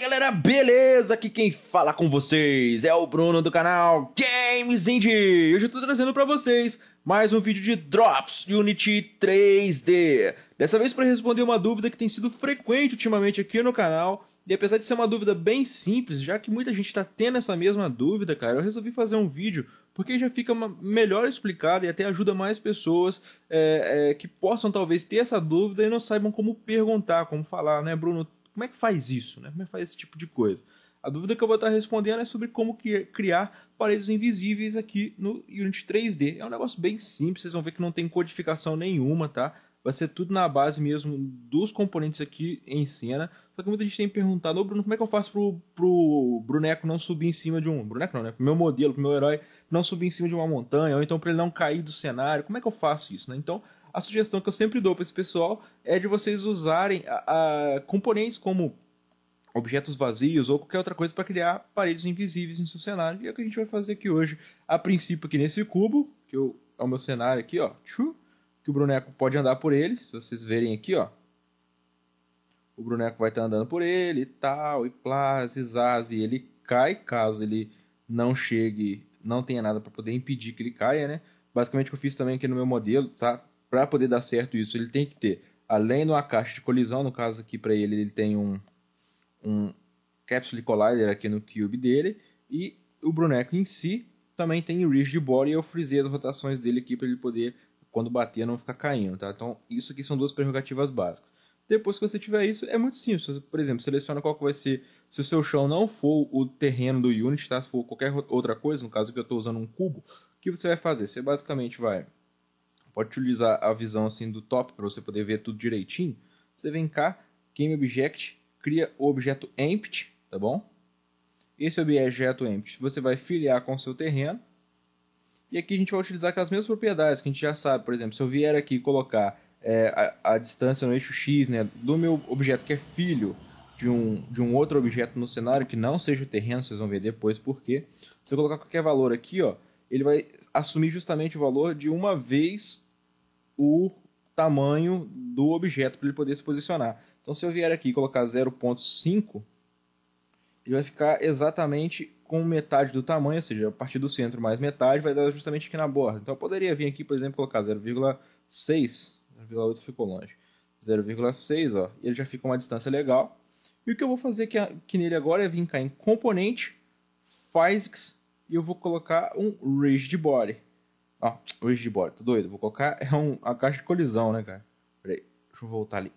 galera, beleza? Aqui quem fala com vocês é o Bruno do canal Games Indie. Hoje eu estou trazendo para vocês mais um vídeo de Drops Unity 3D. Dessa vez para responder uma dúvida que tem sido frequente ultimamente aqui no canal. E apesar de ser uma dúvida bem simples, já que muita gente está tendo essa mesma dúvida, cara, eu resolvi fazer um vídeo porque já fica melhor explicado e até ajuda mais pessoas é, é, que possam talvez ter essa dúvida e não saibam como perguntar, como falar, né, Bruno? como é que faz isso, né? Como é que faz esse tipo de coisa? A dúvida que eu vou estar respondendo é sobre como criar paredes invisíveis aqui no Unity 3D. É um negócio bem simples, vocês vão ver que não tem codificação nenhuma, tá? Vai ser tudo na base mesmo dos componentes aqui em cena. Só que muita gente tem perguntado, ô Bruno, como é que eu faço pro, pro Bruneco não subir em cima de um... Bruneco não, né? Pro meu modelo, pro meu herói não subir em cima de uma montanha, ou então para ele não cair do cenário. Como é que eu faço isso, né? Então, a sugestão que eu sempre dou para esse pessoal é de vocês usarem a, a componentes como objetos vazios ou qualquer outra coisa para criar paredes invisíveis no seu cenário. E é o que a gente vai fazer aqui hoje. A princípio aqui nesse cubo, que eu, é o meu cenário aqui, ó, que o boneco pode andar por ele, se vocês verem aqui, ó. O boneco vai estar tá andando por ele e tal, e plaz, e zaz, e ele cai, caso ele não chegue, não tenha nada para poder impedir que ele caia, né? Basicamente o que eu fiz também aqui no meu modelo, tá? para poder dar certo isso, ele tem que ter, além de uma caixa de colisão, no caso aqui para ele, ele tem um, um Capsule Collider aqui no cube dele, e o boneco em si também tem Ridge de Body, e eu frisei as rotações dele aqui para ele poder, quando bater, não ficar caindo, tá? Então, isso aqui são duas prerrogativas básicas. Depois que você tiver isso, é muito simples. por exemplo, seleciona qual que vai ser. Se o seu chão não for o terreno do Unity, tá? Se for qualquer outra coisa, no caso que eu estou usando um cubo, o que você vai fazer? Você basicamente vai pode utilizar a visão assim do top para você poder ver tudo direitinho. Você vem cá, object cria o objeto empty, tá bom? Esse objeto empty você vai filiar com o seu terreno. E aqui a gente vai utilizar aquelas mesmas propriedades que a gente já sabe. Por exemplo, se eu vier aqui e colocar é, a, a, distância no eixo X né, do meu objeto que é filho de um, de um outro objeto no cenário, que não seja o terreno, vocês vão ver depois porque Se eu colocar qualquer valor aqui, ó, ele vai assumir justamente o valor de uma vez o tamanho do objeto para ele poder se posicionar. Então, se eu vier aqui e colocar 0.5, ele vai ficar exatamente com metade do tamanho, ou seja, a partir do centro mais metade vai dar justamente aqui na borda. Então, eu poderia vir aqui, por exemplo, colocar 0,6, 0,8 ficou longe, 0,6, ó, e ele já fica uma distância legal. E o que eu vou fazer aqui, aqui nele agora é vir cá em componente, physics, e eu vou colocar um rigid body. Ó, hoje de bordo, tô doido. Vou colocar é um, a caixa de colisão, né, cara? Peraí, deixa eu voltar ali.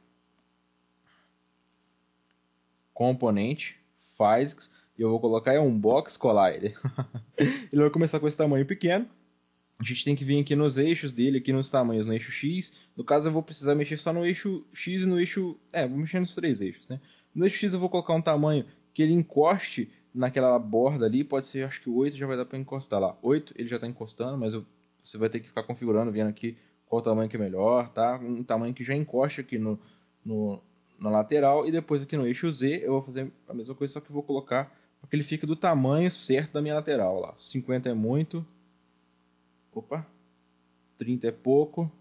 Componente, Physics, e eu vou colocar é um Box Collider. Ele vai começar com esse tamanho pequeno. A gente tem que vir aqui nos eixos dele, aqui nos tamanhos, no eixo X. No caso, eu vou precisar mexer só no eixo X e no eixo... É, vou mexer nos três eixos, né? No eixo X eu vou colocar um tamanho que ele encoste naquela borda ali, pode ser, acho que 8 já vai dar para encostar lá. 8 ele já está encostando, mas eu você vai ter que ficar configurando, vendo aqui qual tamanho que é melhor, tá? Um tamanho que já encosta aqui no, no, na lateral e depois aqui no eixo Z eu vou fazer a mesma coisa, só que vou colocar para que ele fique do tamanho certo da minha lateral, lá. 50 é muito. Opa. 30 é pouco.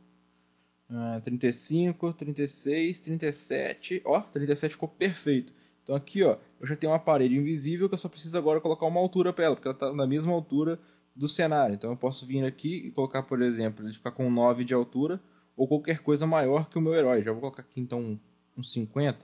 Uh, 35, 36, 37, ó, 37 ficou perfeito. Então aqui, ó, eu já tenho uma parede invisível que eu só preciso agora colocar uma altura para ela, porque ela está na mesma altura do cenário. Então eu posso vir aqui e colocar, por exemplo, ele ficar com 9 de altura ou qualquer coisa maior que o meu herói. Já vou colocar aqui então um, 50,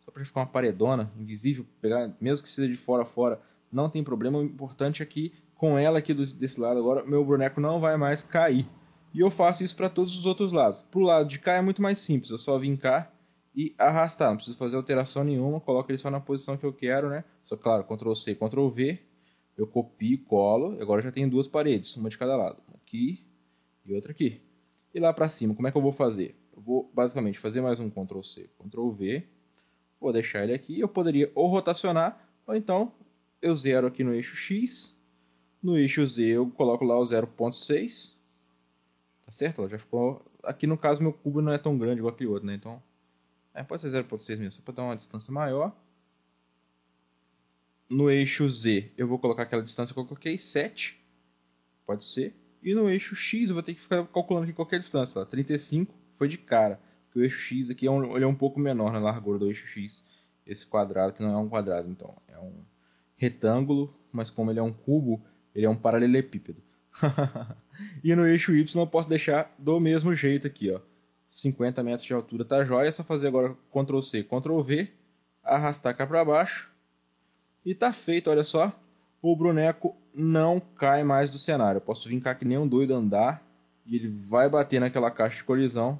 só para ficar uma paredona invisível, pegar, mesmo que seja de fora a fora, não tem problema. O importante é que com ela aqui desse lado agora, meu boneco não vai mais cair. E eu faço isso para todos os outros lados. Para o lado de cá é muito mais simples, eu só vim cá e arrastar, não preciso fazer alteração nenhuma, coloco ele só na posição que eu quero, né? Só claro, Ctrl C, Ctrl V, eu copio, colo, agora já tenho duas paredes, uma de cada lado, aqui e outra aqui. E lá para cima, como é que eu vou fazer? Eu vou basicamente fazer mais um Ctrl C, Ctrl V, vou deixar ele aqui, eu poderia ou rotacionar, ou então eu zero aqui no eixo X, no eixo Z eu coloco lá o 0.6, tá certo? Ela já ficou, aqui no caso meu cubo não é tão grande igual aquele outro, né? Então, é, pode ser 0.6 mesmo, só para dar uma distância maior no eixo Z eu vou colocar aquela distância que eu coloquei, 7. Pode ser. E no eixo X eu vou ter que ficar calculando aqui qualquer distância. Lá, 35 foi de cara. Porque o eixo X aqui é um, ele é um pouco menor na largura do eixo X. Esse quadrado que não é um quadrado, então. É um retângulo, mas como ele é um cubo, ele é um paralelepípedo. e no eixo Y eu posso deixar do mesmo jeito aqui, ó. 50 metros de altura tá jóia, é só fazer agora Ctrl C, Ctrl V, arrastar cá para baixo e tá feito, olha só. O Bruneco não cai mais do cenário. Eu posso vir cá que nem um doido andar. E ele vai bater naquela caixa de colisão.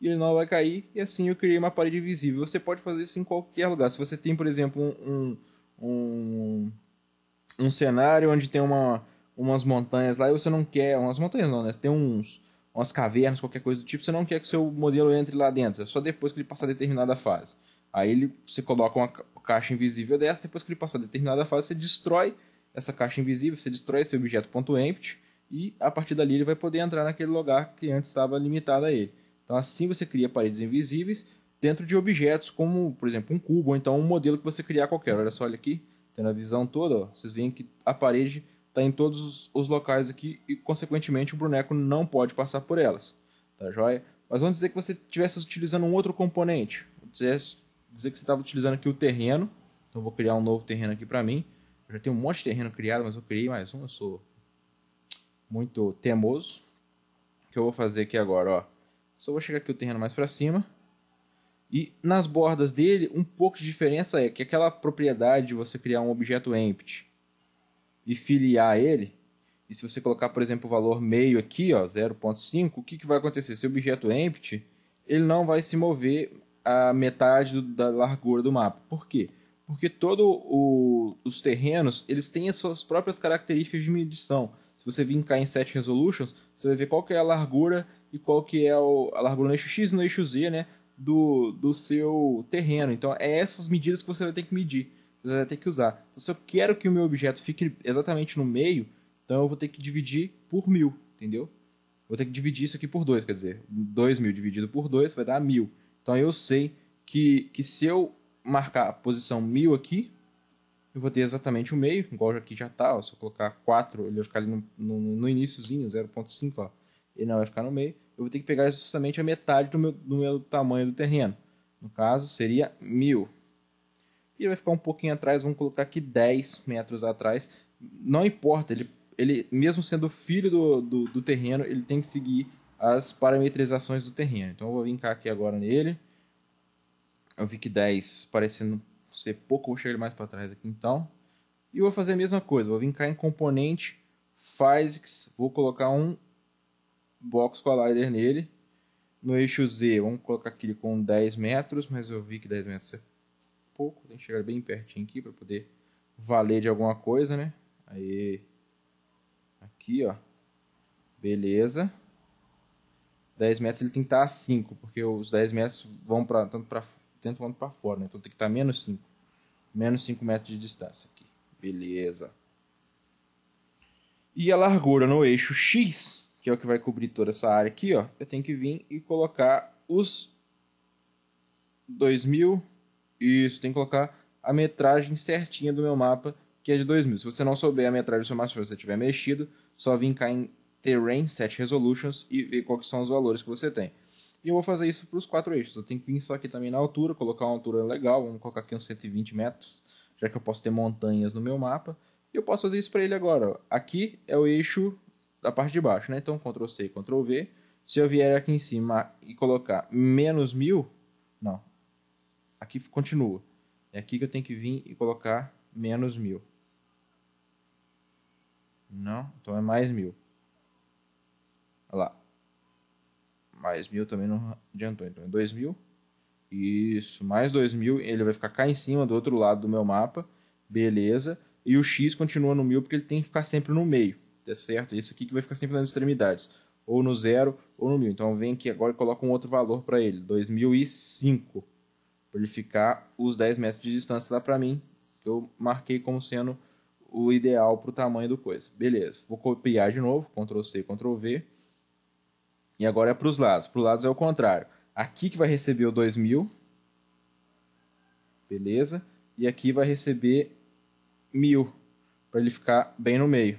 E ele não vai cair. E assim eu criei uma parede visível. Você pode fazer isso em qualquer lugar. Se você tem, por exemplo, um, um, um cenário onde tem uma, umas montanhas lá e você não quer. Umas montanhas não, né? Tem uns, umas cavernas, qualquer coisa do tipo. Você não quer que seu modelo entre lá dentro. É só depois que ele passar determinada fase. Aí ele, você coloca uma caixa invisível é dessa, depois que ele passar determinada fase, você destrói essa caixa invisível, você destrói esse objeto ponto .empty, e a partir dali ele vai poder entrar naquele lugar que antes estava limitado a ele. Então assim você cria paredes invisíveis dentro de objetos como, por exemplo, um cubo ou então um modelo que você criar qualquer. Olha só, olha aqui, tendo a visão toda, ó, vocês veem que a parede está em todos os locais aqui e, consequentemente, o boneco não pode passar por elas. Tá joia? Mas vamos dizer que você estivesse utilizando um outro componente, dizer que você estava utilizando aqui o terreno. Então vou criar um novo terreno aqui para mim. Eu já tenho um monte de terreno criado, mas eu criei mais um. Eu sou muito teimoso. O que eu vou fazer aqui agora, ó. Só vou chegar aqui o terreno mais para cima. E nas bordas dele, um pouco de diferença é que aquela propriedade de você criar um objeto empty e filiar ele, e se você colocar, por exemplo, o valor meio aqui, ó, 0.5, o que, que vai acontecer? Se o objeto empty, ele não vai se mover a metade do, da largura do mapa. Por quê? Porque todos os terrenos eles têm as suas próprias características de medição. Se você vir cá em 7 resolutions, você vai ver qual que é a largura e qual que é o, a largura no eixo X e no eixo Z, né? Do, do seu terreno. Então, é essas medidas que você vai ter que medir. Você vai ter que usar. Então, se eu quero que o meu objeto fique exatamente no meio, então eu vou ter que dividir por mil, entendeu? Vou ter que dividir isso aqui por 2, quer dizer, 2 mil dividido por 2 vai dar mil. Então eu sei que, que se eu marcar a posição 1000 aqui, eu vou ter exatamente o meio, igual aqui já está. Se eu colocar 4, ele vai ficar ali no, no, no iníciozinho, 0.5, ele não vai ficar no meio. Eu vou ter que pegar justamente a metade do meu, do meu tamanho do terreno. No caso, seria 1000. E ele vai ficar um pouquinho atrás, vamos colocar aqui 10 metros atrás. Não importa, ele, ele mesmo sendo filho do, do, do terreno, ele tem que seguir as parametrizações do terreno. Então eu vou vincar aqui agora nele. Eu vi que 10 parecendo ser pouco, vou chegar ele mais para trás aqui então. E vou fazer a mesma coisa, vou vincar em componente physics, vou colocar um box collider nele. No eixo Z, vamos colocar aquele com 10 metros, mas eu vi que 10 metros é pouco, tem que chegar bem pertinho aqui para poder valer de alguma coisa, né? Aí, aqui ó, beleza. 10 metros ele tem que estar a 5, porque os 10 metros vão pra, tanto para dentro quanto para fora, né? então tem que estar a menos 5. Menos 5 metros de distância aqui. Beleza. E a largura no eixo X, que é o que vai cobrir toda essa área aqui, ó, eu tenho que vir e colocar os 2000. Isso, tem que colocar a metragem certinha do meu mapa, que é de 2000. Se você não souber a metragem do seu mapa, se você tiver mexido, só vir cá em terrain, set resolutions e ver quais são os valores que você tem. E eu vou fazer isso para os quatro eixos. Eu tenho que vir só aqui também na altura, colocar uma altura legal, vamos colocar aqui uns 120 metros, já que eu posso ter montanhas no meu mapa. E eu posso fazer isso para ele agora. Aqui é o eixo da parte de baixo, né? Então Ctrl C, Ctrl V. Se eu vier aqui em cima e colocar menos mil, não. Aqui continua. É aqui que eu tenho que vir e colocar menos mil. Não, então é mais mil lá. Mais mil também não adiantou. Então é 2.000. Isso, mais 2.000. Ele vai ficar cá em cima, do outro lado do meu mapa. Beleza. E o X continua no 1.000 porque ele tem que ficar sempre no meio. Tá certo? Esse aqui que vai ficar sempre nas extremidades. Ou no zero ou no 1.000. Então vem aqui agora e coloca um outro valor para ele. 2.005. Para ele ficar os 10 metros de distância lá para mim. Que eu marquei como sendo o ideal para o tamanho do coisa. Beleza. Vou copiar de novo. Ctrl C, Ctrl V e agora é para os lados. Para os lados é o contrário. Aqui que vai receber o 2.000. Beleza. E aqui vai receber 1.000. Para ele ficar bem no meio.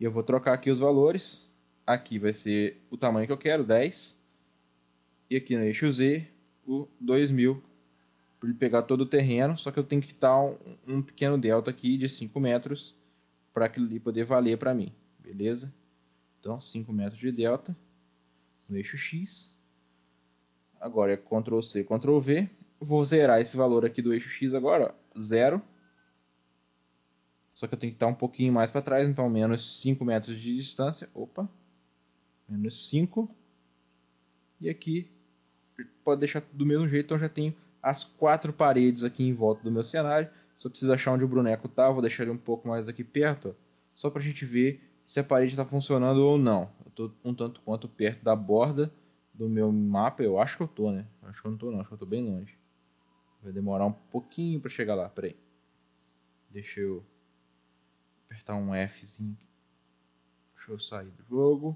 E eu vou trocar aqui os valores. Aqui vai ser o tamanho que eu quero, 10. E aqui no eixo Z, o 2.000. Para ele pegar todo o terreno. Só que eu tenho que quitar um, um pequeno delta aqui de 5 metros. Para aquilo ali poder valer para mim. Beleza? Então, 5 metros de delta no eixo X. Agora é Ctrl C, Ctrl V. Vou zerar esse valor aqui do eixo X agora, ó, zero. Só que eu tenho que estar um pouquinho mais para trás, então menos 5 metros de distância. Opa! Menos 5. E aqui pode deixar do mesmo jeito, então já tenho as quatro paredes aqui em volta do meu cenário. Só preciso achar onde o boneco está, vou deixar ele um pouco mais aqui perto, ó, só para a gente ver se a parede está funcionando ou não tô um tanto quanto perto da borda do meu mapa. Eu acho que eu tô, né? Acho que eu não tô não, acho que eu tô bem longe. Vai demorar um pouquinho para chegar lá, aí. Deixa eu apertar um Fzinho. Deixa eu sair do jogo.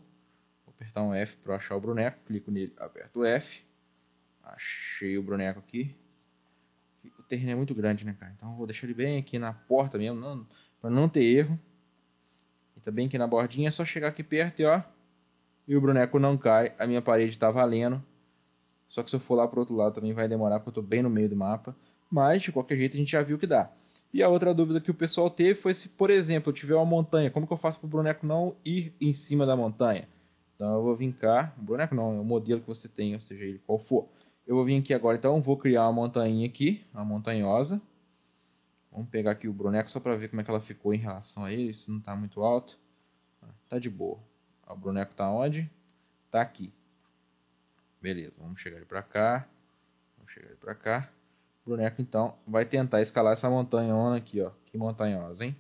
Vou apertar um F para achar o boneco. Clico nele, aperto o F. Achei o boneco aqui. O terreno é muito grande, né, cara? Então vou deixar ele bem aqui na porta mesmo, para não ter erro. E também bem aqui na bordinha, é só chegar aqui perto e ó, e o boneco não cai, a minha parede tá valendo. Só que se eu for lá pro outro lado também vai demorar, porque eu tô bem no meio do mapa. Mas, de qualquer jeito, a gente já viu que dá. E a outra dúvida que o pessoal teve foi se, por exemplo, eu tiver uma montanha, como que eu faço pro boneco não ir em cima da montanha? Então eu vou vir cá, o boneco não, é o modelo que você tem, ou seja, ele qual for. Eu vou vir aqui agora, então vou criar uma montanha aqui, uma montanhosa. Vamos pegar aqui o boneco só para ver como é que ela ficou em relação a ele, se não está muito alto. Tá de boa. O boneco está onde? Está aqui. Beleza, vamos chegar ele para cá. Vamos chegar ele para cá. O boneco então vai tentar escalar essa montanhona aqui, ó. Que montanhosa, hein?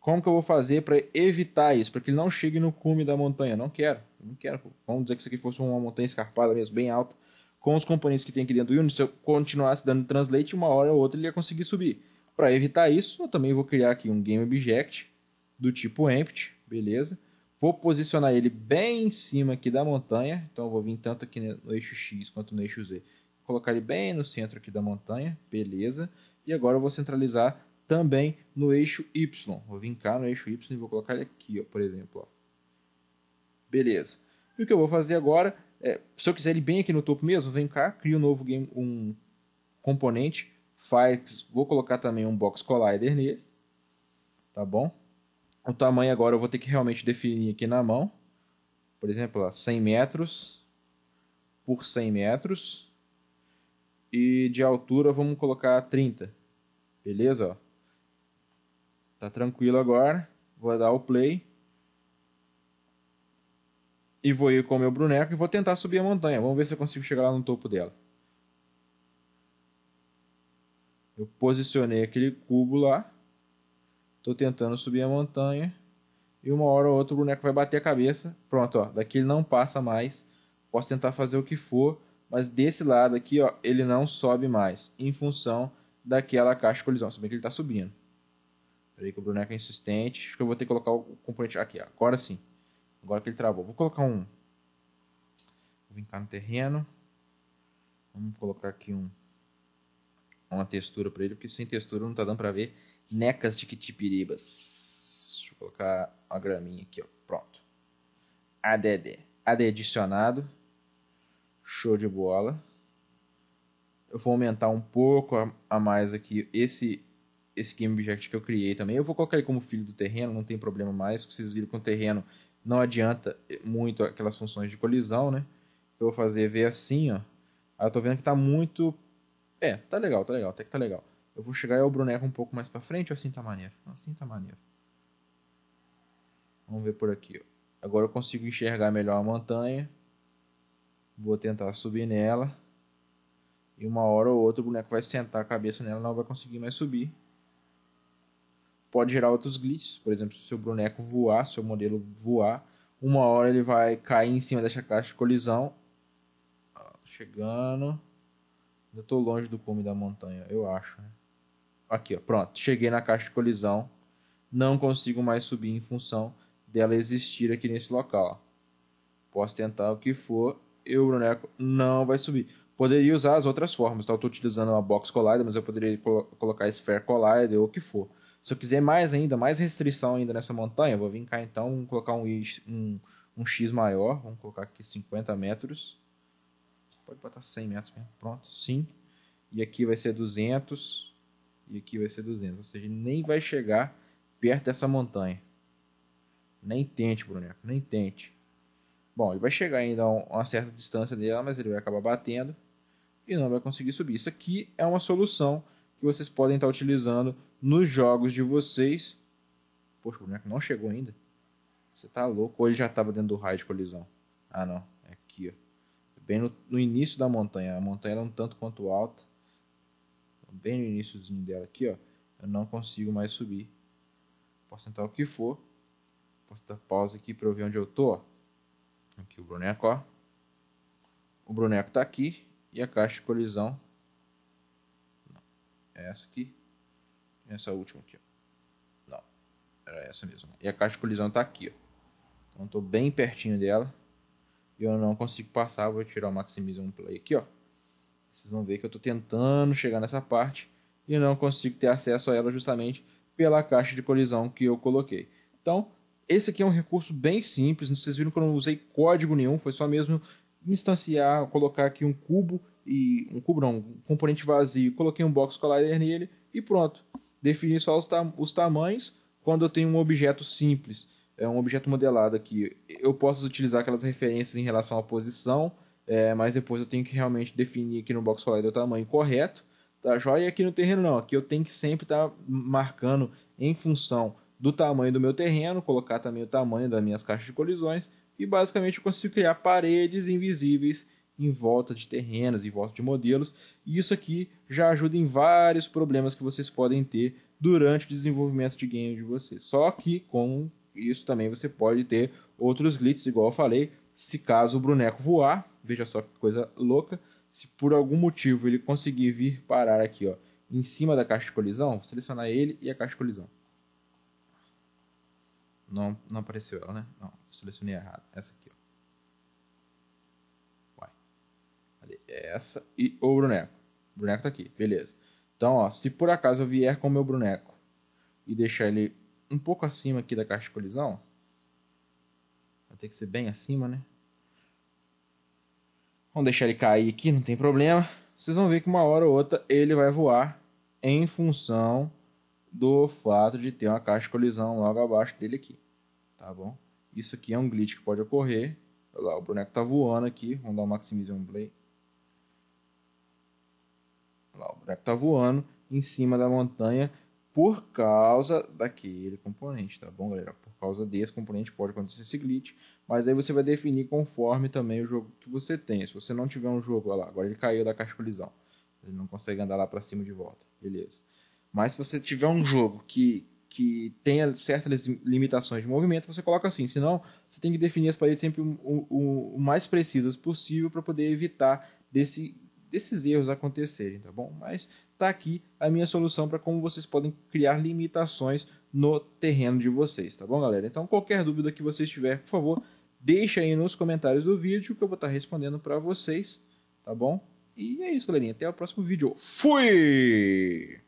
Como que eu vou fazer para evitar isso, para que ele não chegue no cume da montanha? Não quero, não quero. Vamos dizer que isso aqui fosse uma montanha escarpada mesmo, bem alta. Com os componentes que tem aqui dentro do Unity, se eu continuasse dando translate, uma hora ou outra ele ia conseguir subir. Para evitar isso, eu também vou criar aqui um GameObject do tipo empty, beleza? Vou posicionar ele bem em cima aqui da montanha. Então eu vou vir tanto aqui no eixo X quanto no eixo Z. colocar ele bem no centro aqui da montanha. Beleza. E agora eu vou centralizar também no eixo Y. Vou vir cá no eixo Y e vou colocar ele aqui, ó, por exemplo. Ó. Beleza. E o que eu vou fazer agora é, se eu quiser ele bem aqui no topo mesmo, vem cá, crio um novo game, um componente, faz, vou colocar também um box collider nele, tá bom? O tamanho agora eu vou ter que realmente definir aqui na mão. Por exemplo, 100 metros por 100 metros. E de altura vamos colocar 30. Beleza? Tá tranquilo agora. Vou dar o play. E vou ir com o meu boneco e vou tentar subir a montanha. Vamos ver se eu consigo chegar lá no topo dela. Eu posicionei aquele cubo lá. Tô tentando subir a montanha. E uma hora ou outra o boneco vai bater a cabeça. Pronto, ó. Daqui ele não passa mais. Posso tentar fazer o que for. Mas desse lado aqui, ó, ele não sobe mais. Em função daquela caixa de colisão. Se bem que ele tá subindo. Peraí que o boneco é insistente. Acho que eu vou ter que colocar o componente aqui. Ó. Agora sim. Agora que ele travou. Vou colocar um... Vou cá no terreno. Vamos colocar aqui um... Uma textura para ele. Porque sem textura não tá dando para ver necas de quitipiribas. Deixa eu colocar uma graminha aqui, ó. Pronto. ADD. AD adicionado. Show de bola. Eu vou aumentar um pouco a, a mais aqui esse esse game object que eu criei também. Eu vou colocar ele como filho do terreno, não tem problema mais. Que vocês viram com o terreno não adianta muito aquelas funções de colisão, né? Eu vou fazer ver assim, ó. Aí ah, eu tô vendo que tá muito... É, tá legal, tá legal, até que tá legal. Eu vou chegar e o um pouco mais pra frente ou assim tá maneiro? Assim tá maneiro. Vamos ver por aqui. Ó. Agora eu consigo enxergar melhor a montanha. Vou tentar subir nela. E uma hora ou outra o boneco vai sentar a cabeça nela não vai conseguir mais subir. Pode gerar outros glitches. Por exemplo, se o boneco voar, seu modelo voar, uma hora ele vai cair em cima dessa caixa de colisão. Chegando. Eu tô longe do cume da montanha, eu acho. Né? Aqui, ó, pronto. Cheguei na caixa de colisão. Não consigo mais subir em função dela existir aqui nesse local. Posso tentar o que for, eu boneco não vai subir. Poderia usar as outras formas, tá? Eu estou utilizando uma box collider, mas eu poderia colo colocar sphere collider ou o que for. Se eu quiser mais ainda, mais restrição ainda nessa montanha, vou vir cá então, colocar um, um, um X maior, vamos colocar aqui 50 metros. Pode botar 100 metros mesmo, pronto, sim. E aqui vai ser 200 e aqui vai ser 200. Ou seja, nem vai chegar perto dessa montanha. Nem tente, boneco, nem tente. Bom, ele vai chegar ainda a uma certa distância dela, mas ele vai acabar batendo e não vai conseguir subir. Isso aqui é uma solução que vocês podem estar utilizando nos jogos de vocês. Poxa, o boneco não chegou ainda. Você tá louco? Ou ele já estava dentro do raio de colisão? Ah, não. É aqui, ó. Bem no, no início da montanha. A montanha era um tanto quanto alta bem no iníciozinho dela aqui, ó, eu não consigo mais subir. Posso tentar o que for. Posso dar pausa aqui para eu ver onde eu tô. Ó. Aqui o boneco, ó. O boneco está aqui e a caixa de colisão é essa aqui. Essa última aqui, ó. Não, era essa mesmo. E a caixa de colisão está aqui, ó. Então estou bem pertinho dela. E eu não consigo passar, vou tirar o um Play aqui, ó. Vocês vão ver que eu estou tentando chegar nessa parte e não consigo ter acesso a ela justamente pela caixa de colisão que eu coloquei. Então, esse aqui é um recurso bem simples, vocês viram que eu não usei código nenhum, foi só mesmo instanciar, colocar aqui um cubo e um cubo não, um componente vazio, coloquei um box collider nele e pronto. Defini só os, os tamanhos quando eu tenho um objeto simples, é um objeto modelado aqui. Eu posso utilizar aquelas referências em relação à posição, é, mas depois eu tenho que realmente definir aqui no box collider é o tamanho correto, tá joia? E aqui no terreno não, aqui eu tenho que sempre estar tá marcando em função do tamanho do meu terreno, colocar também o tamanho das minhas caixas de colisões e basicamente eu consigo criar paredes invisíveis em volta de terrenos, em volta de modelos, e isso aqui já ajuda em vários problemas que vocês podem ter durante o desenvolvimento de game de vocês. Só que com isso também você pode ter outros glitches, igual eu falei, se caso o boneco voar, Veja só que coisa louca. Se por algum motivo ele conseguir vir parar aqui, ó, em cima da caixa de colisão, vou selecionar ele e a caixa de colisão. Não, não apareceu ela, né? Não, selecionei errado. Essa aqui, ó. vai é Essa e o boneco. O boneco tá aqui, beleza. Então, ó, se por acaso eu vier com o meu boneco e deixar ele um pouco acima aqui da caixa de colisão, vai ter que ser bem acima, né? Vamos deixar ele cair aqui, não tem problema. Vocês vão ver que uma hora ou outra ele vai voar em função do fato de ter uma caixa de colisão logo abaixo dele aqui, tá bom? Isso aqui é um glitch que pode ocorrer. Lá, o boneco tá voando aqui, vamos dar um maximization play. Lá, o boneco tá voando em cima da montanha por causa daquele componente, tá bom, galera? causa desse componente pode acontecer esse glitch, mas aí você vai definir conforme também o jogo que você tem. Se você não tiver um jogo, olha lá, agora ele caiu da caixa de colisão, ele não consegue andar lá para cima de volta, beleza. Mas se você tiver um jogo que, que tenha certas limitações de movimento, você coloca assim. Senão, você tem que definir as paredes sempre o, o, o mais precisas possível para poder evitar desse, desses erros acontecerem, tá bom? Mas tá aqui a minha solução para como vocês podem criar limitações no terreno de vocês, tá bom, galera? Então, qualquer dúvida que vocês tiverem, por favor, deixa aí nos comentários do vídeo que eu vou estar tá respondendo para vocês, tá bom? E é isso, galerinha. Até o próximo vídeo. Fui!